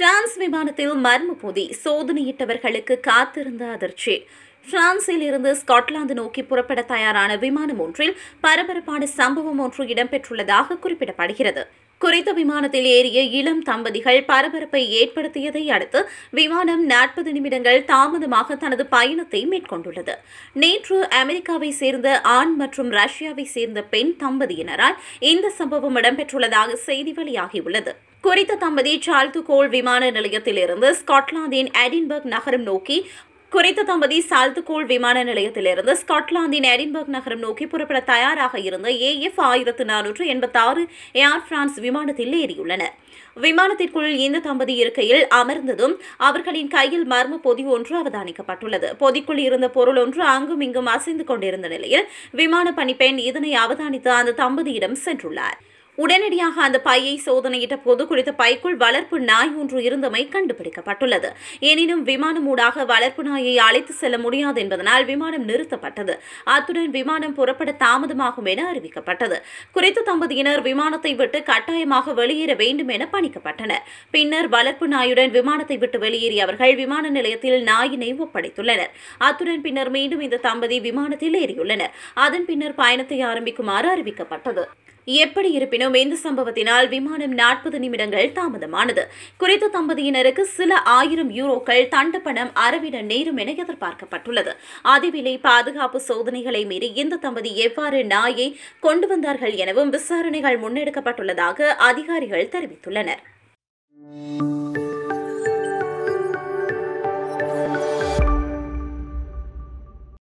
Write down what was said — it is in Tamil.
பிரான்ஸ் விமானத்தில் மர்ம போதி சோதனையிட்டவர்களுக்கு காத்திருந்த அதிர்ச்சி பிரான்சில் இருந்து ஸ்காட்லாந்து நோக்கி புறப்பட தயாரான விமானம் ஒன்றில் பரபரப்பான சம்பவம் ஒன்று இடம்பெற்றுள்ளதாக குறிப்பிடப்படுகிறது குறித்த விமானத்தில் ஏறிய இளம் தம்பதிகள் பரபரப்பை ஏற்படுத்தியதை அடுத்து விமானம் நாற்பது நிமிடங்கள் தாமதமாக தனது பயணத்தை மேற்கொண்டுள்ளது நேற்று அமெரிக்காவை சேர்ந்த ஆண் மற்றும் ரஷ்யாவை சேர்ந்த பெண் தம்பதியினரால் இந்த சம்பவம் இடம்பெற்றுள்ளதாக செய்தி வெளியாகியுள்ளது குறித்த தம்பதி சால்துகோல் விமான நிலையத்திலிருந்து ஸ்காட்லாந்தின் எடின்பர்க் நகரம் நோக்கி குறித்த தம்பதி சால்துகோல் விமான நிலையத்திலிருந்து ஸ்காட்லாந்தின் எடின்பர்க் நகரம் நோக்கி புறப்பட தயாராக இருந்த ஏஎஃப் ஆயிரத்து நானூற்று எண்பத்தாறு ஏர் பிரான்ஸ் விமானத்தில் ஏறியுள்ளனர் விமானத்திற்குள் இந்த தம்பதி இருக்கையில் அமர்ந்ததும் அவர்களின் கையில் மர்ம பொதி ஒன்று அவதானிக்கப்பட்டுள்ளது பொதிக்குள் இருந்த பொருள் ஒன்று அங்கும் இங்கும் அசைந்து கொண்டிருந்த நிலையில் விமான பணிப்பெண் இதனை அவதானித்து அந்த தம்பதியிடம் சென்றுள்ளார் உடனடியாக அந்த பையை சோதனையிட்ட போது குறித்த பைக்குள் வளர்ப்பு நாய் ஒன்று இருந்தமை கண்டுபிடிக்கப்பட்டுள்ளது எனினும் விமானம் ஊடாக வளர்ப்பு நாயை அழைத்து செல்ல முடியாது என்பதனால் விமானம் நிறுத்தப்பட்டது அத்துடன் விமானம் புறப்பட தாமதமாகும் என அறிவிக்கப்பட்டது குறித்த தம்பதியினர் விமானத்தை விட்டு கட்டாயமாக வெளியேற வேண்டும் என பணிக்கப்பட்டனர் பின்னர் வளர்ப்பு நாயுடன் விமானத்தை விட்டு வெளியேறிய அவர்கள் விமான நிலையத்தில் நாயினை ஒப்படைத்துள்ளனர் அத்துடன் பின்னர் மீண்டும் இந்த தம்பதி விமானத்தில் ஏறியுள்ளனர் அதன் பின்னர் பயணத்தை ஆரம்பிக்குமாறு அறிவிக்கப்பட்டது எப்படி இருப்பினும் இந்த சம்பவத்தினால் விமானம் நாற்பது நிமிடங்கள் தாமதமானது குறித்த தம்பதியினருக்கு சில ஆயிரம் யூரோக்கள் தண்டப்பணம் அறவிட நேரும் என எதிர்பார்க்கப்பட்டுள்ளது அதிவிலை பாதுகாப்பு சோதனைகளை மீறி இந்த தம்பதி எவ்வாறு நாயை கொண்டு வந்தார்கள் எனவும் விசாரணைகள் முன்னெடுக்கப்பட்டுள்ளதாக அதிகாரிகள் தெரிவித்துள்ளனர்